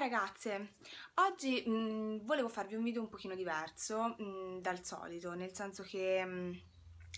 Ciao ragazze, oggi mh, mm, volevo farvi un video un pochino diverso mh, mm, dal solito, nel senso che mh, mm,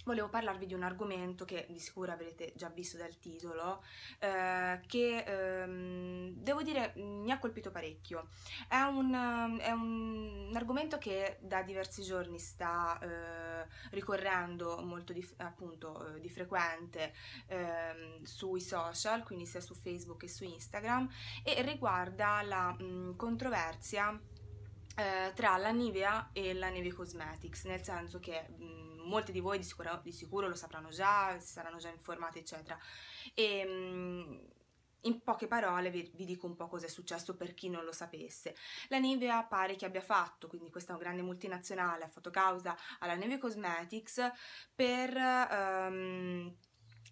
volevo parlarvi di un argomento che di sicuro avrete già visto dal titolo, eh, che ehm, devo dire mi ha colpito parecchio. È un, è un argomento che da diversi giorni sta... Eh, eh, ricorrendo molto di, appunto eh, di frequente eh, sui social, quindi sia su Facebook che su Instagram, e riguarda la mh, mm, controversia eh, tra la Nivea e la Neve Cosmetics, nel senso che mh, mm, molti di voi di sicuro, di sicuro, lo sapranno già, saranno già informati, eccetera. E, mh, mm, in poche parole vi, vi dico un po' cosa è successo per chi non lo sapesse. La Nivea pare che abbia fatto, quindi questa è una grande multinazionale ha fatto causa alla Nivea Cosmetics per... Um,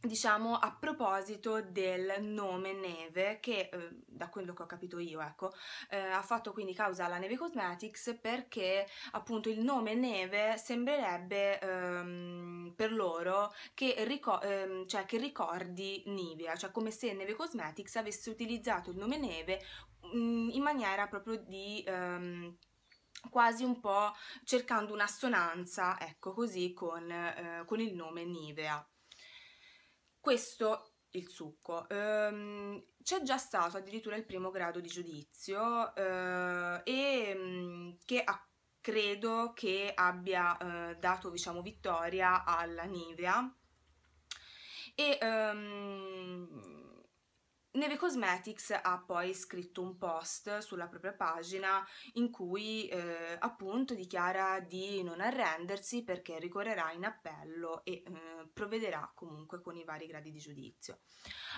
diciamo a proposito del nome Neve che eh, da quello che ho capito io ecco eh, ha fatto quindi causa alla Neve Cosmetics perché appunto il nome Neve sembrerebbe ehm, per loro che, ricor ehm, cioè, che ricordi Nivea cioè come se Neve Cosmetics avesse utilizzato il nome Neve mh, mm, in maniera proprio di ehm, quasi un po' cercando un'assonanza ecco così con, eh, con il nome Nivea questo il succo. Ehm, c'è già stato addirittura il primo grado di giudizio eh, e mm, che ha credo che abbia eh, dato diciamo vittoria alla Nivea e um, Neve Cosmetics ha poi scritto un post sulla propria pagina in cui eh, appunto dichiara di non arrendersi perché ricorrerà in appello e eh, provvederà comunque con i vari gradi di giudizio.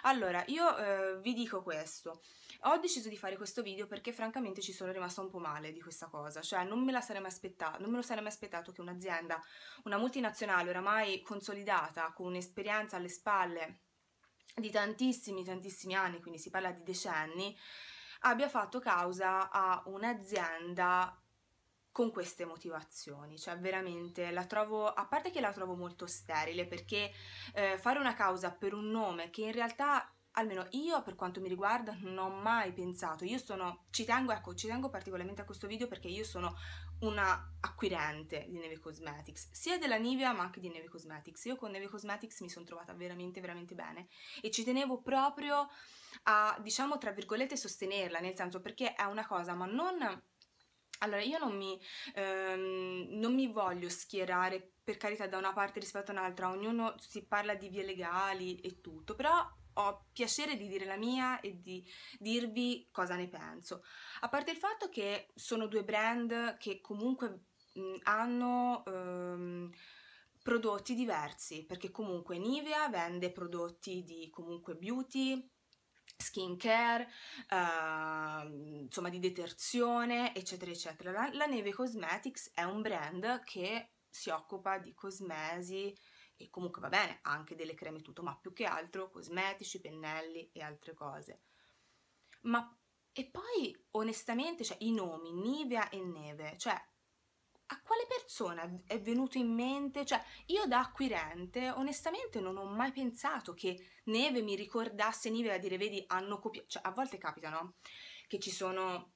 Allora, io eh, vi dico questo. Ho deciso di fare questo video perché francamente ci sono rimasta un po' male di questa cosa, cioè non me, la sarei mai aspettata, non me lo sarei mai aspettato che un'azienda, una multinazionale oramai consolidata, con un'esperienza alle spalle, di tantissimi, tantissimi anni, quindi si parla di decenni, abbia fatto causa a un'azienda con queste motivazioni, cioè veramente la trovo, a parte che la trovo molto sterile, perché eh, fare una causa per un nome che in realtà almeno io per quanto mi riguarda non ho mai pensato, io sono, ci tengo, ecco, ci tengo particolarmente a questo video perché io sono una acquirente di Neve Cosmetics, sia della Nivea ma anche di Neve Cosmetics, io con Neve Cosmetics mi sono trovata veramente veramente bene e ci tenevo proprio a, diciamo, tra virgolette sostenerla, nel senso perché è una cosa, ma non... Allora, io non mi, ehm, non mi voglio schierare per carità da una parte rispetto a un'altra, ognuno si parla di vie legali e tutto, però ho piacere di dire la mia e di dirvi cosa ne penso. A parte il fatto che sono due brand che comunque hanno ehm, prodotti diversi, perché comunque Nivea vende prodotti di comunque beauty, skincare, uh, insomma di detersione, eccetera, eccetera. La, la Neve Cosmetics è un brand che si occupa di cosmesi, e comunque va bene anche delle creme tutto, ma più che altro cosmetici, pennelli e altre cose. Ma e poi onestamente, cioè i nomi Nivea e Neve, cioè a quale persona è venuto in mente? Cioè, io da acquirente, onestamente, non ho mai pensato che Neve mi ricordasse Nivea a dire, vedi, hanno copiato. Cioè, a volte capita, no? Che ci sono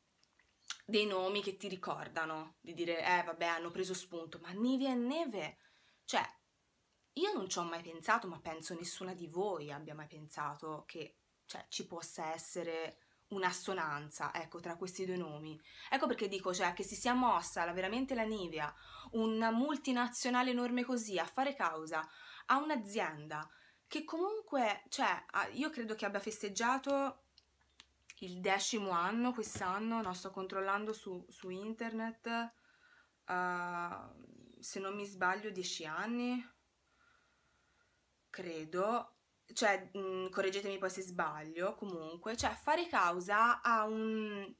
dei nomi che ti ricordano, di dire, eh, vabbè, hanno preso spunto, ma Nivea e Neve, cioè, io non ci ho mai pensato, ma penso nessuna di voi abbia mai pensato che cioè, ci possa essere un'assonanza, ecco, tra questi due nomi. Ecco perché dico, cioè, che si sia mossa la, veramente la Nivea, una multinazionale enorme così, a fare causa a un'azienda che comunque, cioè, io credo che abbia festeggiato il decimo anno quest'anno, no, sto controllando su, su internet, uh, se non mi sbaglio, dieci anni, credo, cioè mh, mm, correggetemi poi se sbaglio, comunque, cioè fare causa a, un,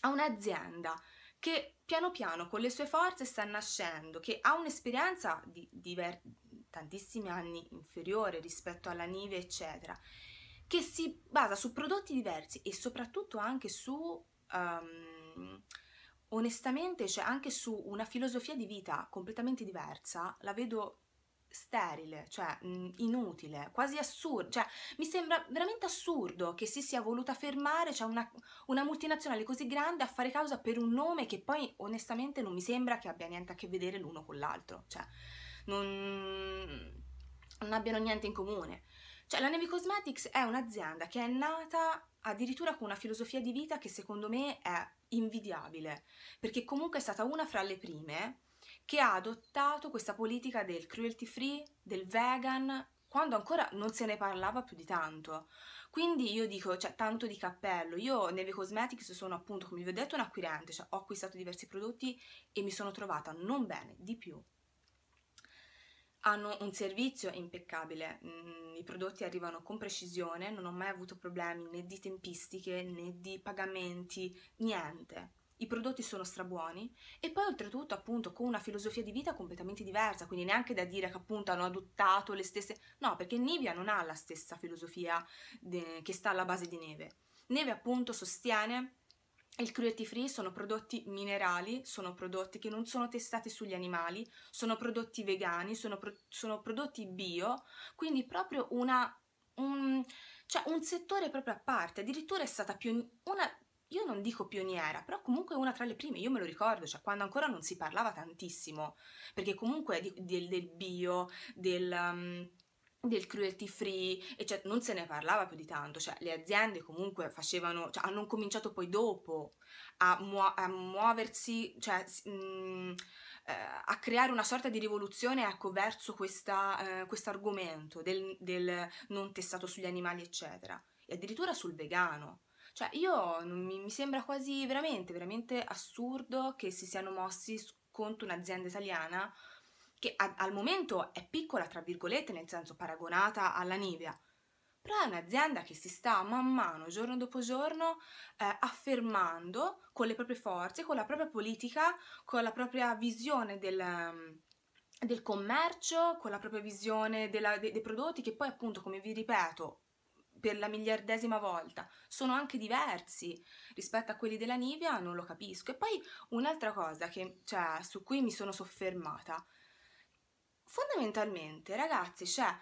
a un'azienda che piano piano con le sue forze sta nascendo, che ha un'esperienza di, diver- tantissimi anni inferiore rispetto alla Nive, eccetera, che si basa su prodotti diversi e soprattutto anche su, um, onestamente, cioè anche su una filosofia di vita completamente diversa, la vedo sterile, cioè mh, mm, inutile, quasi assurdo, cioè mi sembra veramente assurdo che si sia voluta fermare cioè una, una, multinazionale così grande a fare causa per un nome che poi onestamente non mi sembra che abbia niente a che vedere l'uno con l'altro, cioè non, non abbiano niente in comune. Cioè la Navy Cosmetics è un'azienda che è nata addirittura con una filosofia di vita che secondo me è invidiabile, perché comunque è stata una fra le prime che ha adottato questa politica del cruelty free, del vegan, quando ancora non se ne parlava più di tanto. Quindi io dico, cioè, tanto di cappello. Io nelle Cosmetics sono appunto, come vi ho detto, un acquirente, cioè ho acquistato diversi prodotti e mi sono trovata non bene, di più. Hanno un servizio impeccabile, mm, i prodotti arrivano con precisione, non ho mai avuto problemi né di tempistiche né di pagamenti, niente i prodotti sono strabuoni e poi oltretutto appunto con una filosofia di vita completamente diversa, quindi neanche da dire che appunto hanno adottato le stesse, no perché Nivea non ha la stessa filosofia de... che sta alla base di Neve. Neve appunto sostiene il cruelty free sono prodotti minerali, sono prodotti che non sono testati sugli animali, sono prodotti vegani, sono, pro... sono prodotti bio, quindi proprio una, un... cioè un settore proprio a parte, addirittura è stata più una io non dico pioniera, però comunque una tra le prime, io me lo ricordo, cioè quando ancora non si parlava tantissimo, perché comunque di, del, del, bio, del, um, del cruelty free, cioè non se ne parlava più di tanto, cioè le aziende comunque facevano, cioè hanno cominciato poi dopo a, muo- a muoversi, cioè... Mh, mm, eh, a creare una sorta di rivoluzione ecco, verso eh, questo eh, argomento del, del non testato sugli animali, eccetera, e addirittura sul vegano. Cioè, io mi, sembra quasi veramente, veramente assurdo che si siano mossi contro un'azienda italiana che a, al momento è piccola, tra virgolette, nel senso paragonata alla Nivea, però è un'azienda che si sta man mano, giorno dopo giorno, eh, affermando con le proprie forze, con la propria politica, con la propria visione del, ehm, del commercio, con la propria visione della, de, dei prodotti che poi appunto, come vi ripeto, per la miliardesima volta, sono anche diversi rispetto a quelli della Nivea, non lo capisco. E poi un'altra cosa che, cioè, su cui mi sono soffermata, fondamentalmente ragazzi, cioè,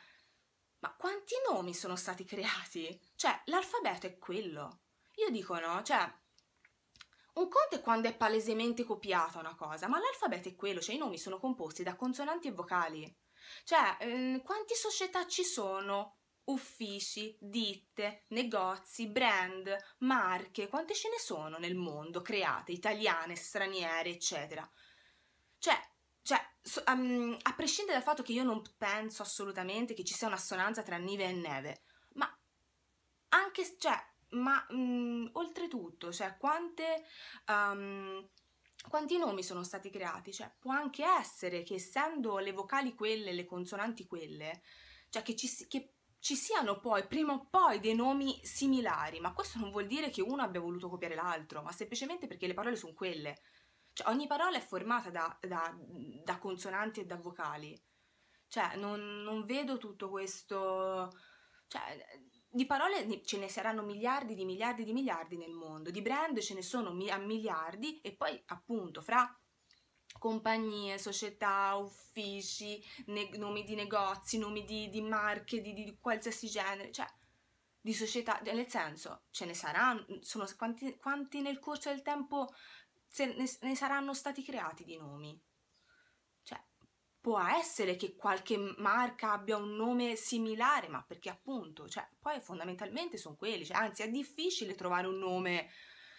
ma quanti nomi sono stati creati? Cioè, l'alfabeto è quello. Io dico no, cioè, un conto è quando è palesemente copiata una cosa, ma l'alfabeto è quello, cioè i nomi sono composti da consonanti e vocali. Cioè, ehm, quante società ci sono? uffici, ditte, negozi, brand, marche, quante ce ne sono nel mondo create, italiane, straniere, eccetera. Cioè, cioè so, um, a prescindere dal fatto che io non penso assolutamente che ci sia un'assonanza tra Nive e Neve, ma anche, cioè, ma um, oltretutto, cioè, quante... Um, quanti nomi sono stati creati? Cioè, può anche essere che essendo le vocali quelle, le consonanti quelle, cioè che, ci, che ci siano poi prima o poi dei nomi similari, ma questo non vuol dire che uno abbia voluto copiare l'altro, ma semplicemente perché le parole sono quelle. Cioè, ogni parola è formata da, da, da consonanti e da vocali. Cioè, non, non vedo tutto questo... Cioè, di parole ce ne saranno miliardi di miliardi di miliardi nel mondo, di brand ce ne sono a miliardi e poi appunto fra compagnie, società, uffici, nomi di negozi, nomi di, di marche, di, di, qualsiasi genere, cioè di società, cioè, nel senso ce ne saranno, sono quanti, quanti nel corso del tempo ne, ne saranno stati creati di nomi. Cioè, può essere che qualche marca abbia un nome similare, ma perché appunto, cioè, poi fondamentalmente sono quelli, cioè, anzi è difficile trovare un nome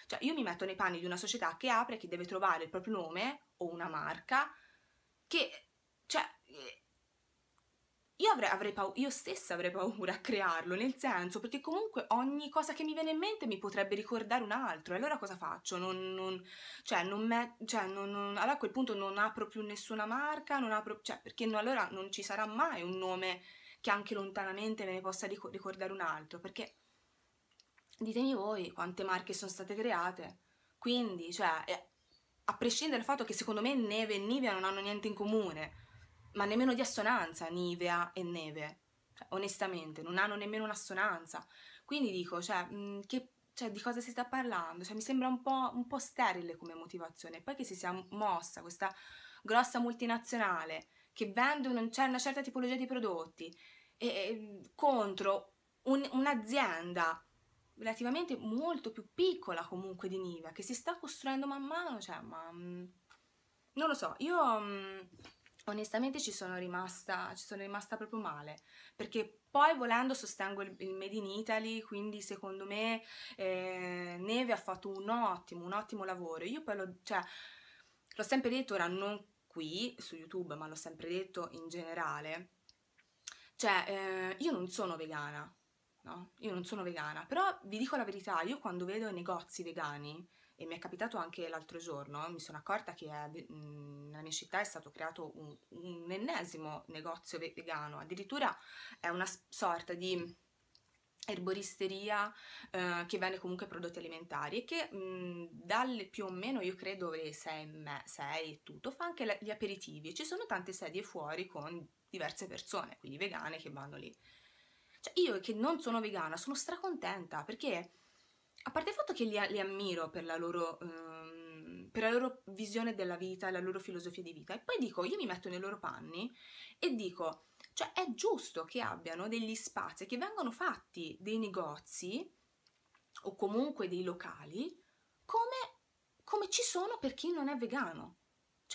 cioè io mi metto nei panni di una società che apre, che deve trovare il proprio nome o una marca, che... Cioè, io, avrei, avrei paura, io stessa avrei paura a crearlo, nel senso, perché comunque ogni cosa che mi viene in mente mi potrebbe ricordare un altro, e allora cosa faccio? Non, non, cioè, non me, cioè, non, allora a quel punto non apro più nessuna marca, non apro, cioè, perché allora non ci sarà mai un nome che anche lontanamente me ne possa ricordare un altro, perché ditemi voi quante marche sono state create. Quindi, cioè, a prescindere dal fatto che secondo me neve e Nivea non hanno niente in comune, ma nemmeno di assonanza Nivea e neve, cioè, onestamente, non hanno nemmeno un'assonanza. Quindi dico, cioè, mhmm, che, cioè, di cosa si sta parlando? Cioè, mi sembra un po', un po' sterile come motivazione. Poi che si sia mossa questa grossa multinazionale che vende un, cioè, una certa tipologia di prodotti e, e mhmm, contro un, un'azienda relativamente molto più piccola comunque di Nivea, che si sta costruendo man mano, cioè, ma... Mm, non lo so, io mm, onestamente ci sono rimasta, ci sono rimasta proprio male, perché poi volendo sostengo il, il Made in Italy, quindi secondo me eh, Neve ha fatto un ottimo, un ottimo lavoro. Io poi cioè, l'ho, cioè, sempre detto, ora non qui su YouTube, ma l'ho sempre detto in generale, cioè eh, io non sono vegana, no? Io non sono vegana, però vi dico la verità, io quando vedo negozi vegani, e mi è capitato anche l'altro giorno, mi sono accorta che è, eh, mhmm, nella mia città è stato creato un, un ennesimo negozio vegano, addirittura è una sorta di erboristeria eh, che vende comunque prodotti alimentari e che mh, mhmm, dal più o meno io credo le 6 e tutto fa anche la, gli aperitivi ci sono tante sedie fuori con diverse persone quindi vegane che vanno lì cioè, io che non sono vegana sono stracontenta perché, a parte il fatto che li, li ammiro per la, loro, um, per la loro visione della vita, la loro filosofia di vita, e poi dico, io mi metto nei loro panni e dico, cioè è giusto che abbiano degli spazi, che vengano fatti dei negozi o comunque dei locali come, come ci sono per chi non è vegano.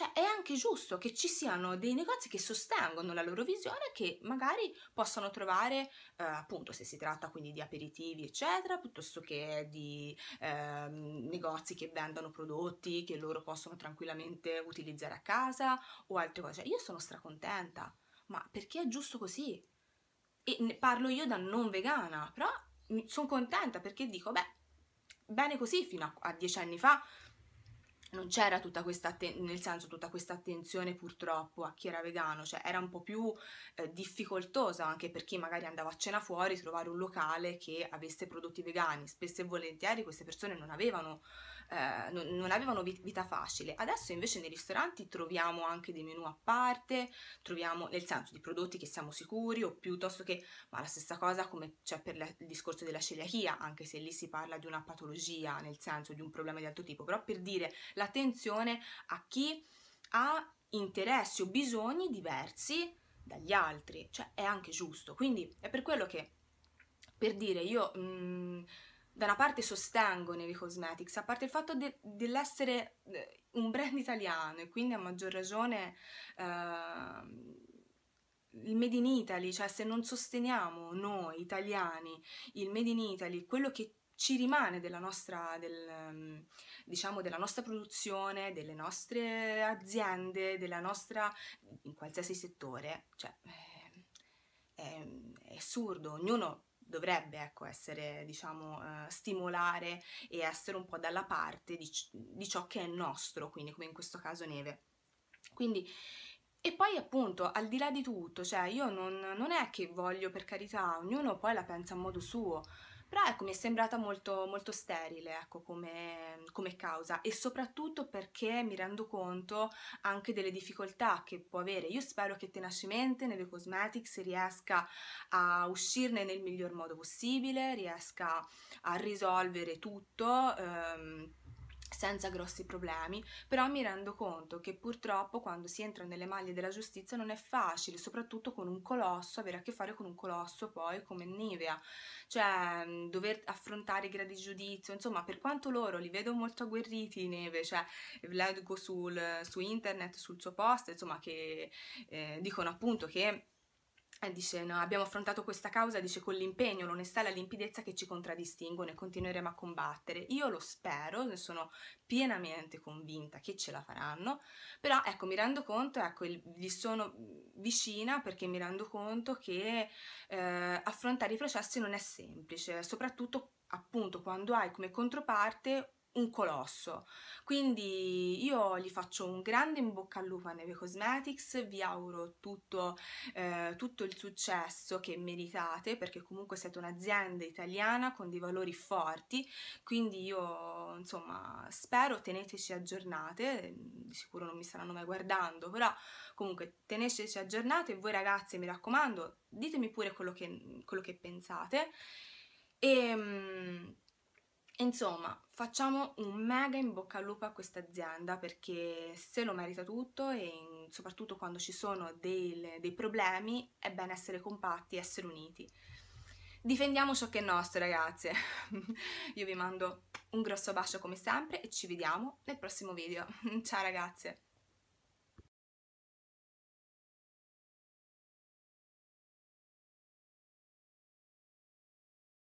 Cioè è anche giusto che ci siano dei negozi che sostengono la loro visione che magari possano trovare eh, appunto se si tratta quindi di aperitivi eccetera piuttosto che di eh, negozi che vendono prodotti che loro possono tranquillamente utilizzare a casa o altre cose. Io sono stracontenta, ma perché è giusto così? E ne parlo io da non vegana, però sono contenta perché dico, beh, bene così fino a, a dieci anni fa non c'era tutta questa, atten- nel senso, tutta questa attenzione purtroppo a chi era vegano, cioè era un po' più eh, difficoltosa anche per chi magari andava a cena fuori trovare un locale che avesse prodotti vegani, spesso e volentieri queste persone non avevano eh, non, non, avevano vita facile. Adesso invece nei ristoranti troviamo anche dei menu a parte, troviamo nel senso di prodotti che siamo sicuri o piuttosto che, ma la stessa cosa come c'è cioè, per la, il discorso della celiachia, anche se lì si parla di una patologia, nel senso di un problema di altro tipo, però per dire l'attenzione a chi ha interessi o bisogni diversi dagli altri, cioè è anche giusto. Quindi è per quello che, per dire, io... Mh, mm, da una parte sostengo Neri Cosmetics, a parte il fatto de- dell'essere eh, un brand italiano e quindi a maggior ragione eh, il Made in Italy, cioè se non sosteniamo noi italiani il Made in Italy, quello che ci rimane della nostra, del, diciamo, della nostra produzione, delle nostre aziende, della nostra, in qualsiasi settore, cioè eh, è, è assurdo, ognuno dovrebbe ecco, essere, diciamo, eh, stimolare e essere un po' dalla parte di, di ciò che è nostro, quindi come in questo caso neve. Quindi e poi appunto, al di là di tutto, cioè io non, non, è che voglio per carità, ognuno poi la pensa a modo suo, però ecco, mi è sembrata molto, molto sterile ecco, come, come causa e soprattutto perché mi rendo conto anche delle difficoltà che può avere. Io spero che tenacemente Neve Cosmetics riesca a uscirne nel miglior modo possibile, riesca a risolvere tutto. Ehm, senza grossi problemi, però mi rendo conto che purtroppo quando si entra nelle maglie della giustizia non è facile, soprattutto con un colosso, avere a che fare con un colosso poi come Nivea, cioè mm, dover affrontare i gradi di giudizio, insomma per quanto loro li vedo molto agguerriti Neve, cioè leggo sul, su internet, sul suo post, insomma che eh, dicono appunto che dice no, abbiamo affrontato questa causa, dice con l'impegno, l'onestà e la limpidezza che ci contraddistinguono e continueremo a combattere. Io lo spero, ne sono pienamente convinta che ce la faranno, però ecco mi rendo conto, ecco gli sono vicina perché mi rendo conto che eh, affrontare i processi non è semplice, soprattutto appunto quando hai come controparte un colosso. Quindi io gli faccio un grande in bocca al lupo a Neve Cosmetics, vi auguro tutto, eh, tutto il successo che meritate perché comunque siete un'azienda italiana con dei valori forti, quindi io insomma spero teneteci aggiornate, di sicuro non mi staranno mai guardando, però comunque teneteci aggiornate, voi ragazze mi raccomando ditemi pure quello che, quello che pensate e... Ehm, Insomma, facciamo un mega in bocca al lupo a questa azienda perché se lo merita tutto e soprattutto quando ci sono dei, dei problemi è bene essere compatti, essere uniti. Difendiamo ciò che è nostro, ragazze. Io vi mando un grosso bacio come sempre e ci vediamo nel prossimo video. Ciao ragazze!